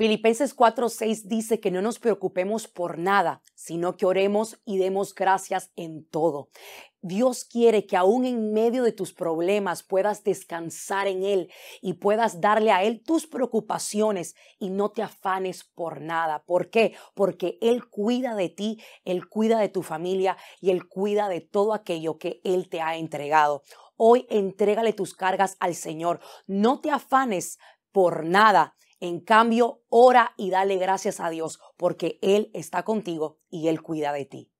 Filipenses 4:6 dice que no nos preocupemos por nada, sino que oremos y demos gracias en todo. Dios quiere que aún en medio de tus problemas puedas descansar en Él y puedas darle a Él tus preocupaciones y no te afanes por nada. ¿Por qué? Porque Él cuida de ti, Él cuida de tu familia y Él cuida de todo aquello que Él te ha entregado. Hoy entrégale tus cargas al Señor. No te afanes por nada en cambio, ora y dale gracias a Dios porque Él está contigo y Él cuida de ti.